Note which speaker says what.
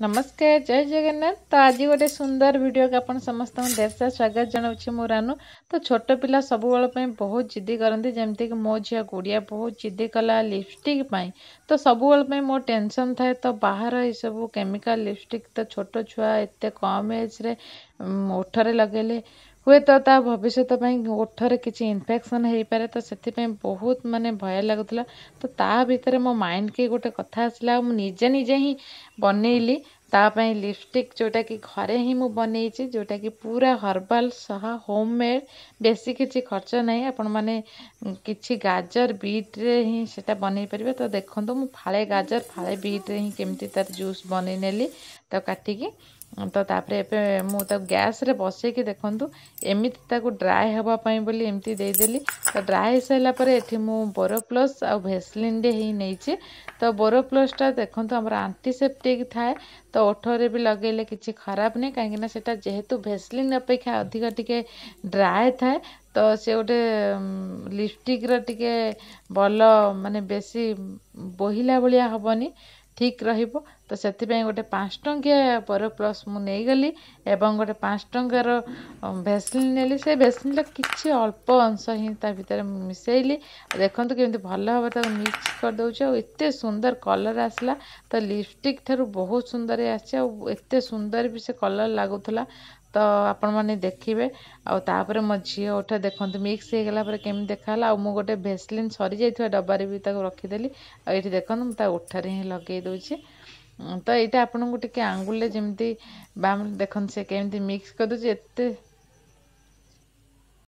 Speaker 1: नमस्कार जय जगन्नाथ तो आज गोटे सुंदर भिडियो को आप समस्त सारा स्वागत जनावे मो रानु तो छोट पा सब बहुत जिदी करती जमीक मो झी गुड़िया बहुत जिदी कला लिपस्टिक तो सब मो टेनसन थाए तो बाहर ये सब केमिकाल लिपस्टिक तो छोट छुआ एत कम एज्रे ओठरे लगे हुए तो भविष्य ओठर किसी इनफेक्शन हो पाए तो से बहुत मानते भय लगुला तो ताकि मो माइंड के गोटे कथा आसला निजे निजे ही बनैली तापाई लिपस्टिक जोटा कि घरे ही मुझे बनई जोटा कि पूरा हर्बल सह होम मेड बेस किसी खर्च नहीं आप कि गाजर बीट्रे से बनई पारे तो देखो मुझे फाड़े गाजर फाड़े बीट्रे ही कमी तार जूस बनई तो काटिकी तो तापर मुझे गैस बसई कि देखु एमती ड्राए हाँपाई बोली एमती देदेली तो ड्राए सर ये मुझे बोरोप्लस आसलीन ही नहीं चे। तो बोरोप्लसटा देखो आम आंटीसेप्टिक थाए तो ओठरे भी लगे कि खराब नहीं कहीं से जेहेतु भेसलीन अपेक्षा अधिक टी ड्राए थाए तो सी गोटे लिपस्टिक्र टे भल मानने बेस बोहिला भाया हेनी ଠିକ୍ ରହିବ ତ ସେଥିପାଇଁ ଗୋଟେ ପାଞ୍ଚ ଟଙ୍କିଆ ବର ପ୍ଲସ୍ ମୁଁ ନେଇଗଲି ଏବଂ ଗୋଟେ ପାଞ୍ଚ ଟଙ୍କାର ଭେସଲିନ୍ ନେଲି ସେ ଭେସଲିନ୍ର କିଛି ଅଳ୍ପ ଅଂଶ ହିଁ ତା ଭିତରେ ମିଶାଇଲି ଦେଖନ୍ତୁ କେମିତି ଭଲ ଭାବରେ ତାକୁ ମିକ୍ସ କରିଦେଉଛି ଆଉ ଏତେ ସୁନ୍ଦର କଲର୍ ଆସିଲା ତ ଲିପଷ୍ଟିକ୍ ଠାରୁ ବହୁତ ସୁନ୍ଦର ଆସିଛି ଆଉ ଏତେ ସୁନ୍ଦର ବି ସେ କଲର୍ ଲାଗୁଥିଲା ତ ଆପଣମାନେ ଦେଖିବେ ଆଉ ତାପରେ ମୋ ଝିଅ ଉଠା ଦେଖନ୍ତୁ ମିକ୍ସ ହେଇଗଲା ପରେ କେମିତି ଦେଖାହେଲା ଆଉ ମୁଁ ଗୋଟେ ଭେସଲିନ୍ ସରିଯାଇଥିବା ଡବାରେ ବି ତାକୁ ରଖିଦେଲି ଆଉ ଏଇଠି ଦେଖନ୍ତୁ ମୁଁ ତା ଉଠାରେ ହିଁ ଲଗେଇ ଦେଉଛି ତ ଏଇଟା ଆପଣଙ୍କୁ ଟିକେ ଆଙ୍ଗୁଳିରେ ଯେମିତି ବାମ ଦେଖନ୍ତୁ ସେ କେମିତି ମିକ୍ସ କରିଦେଉଛି ଏତେ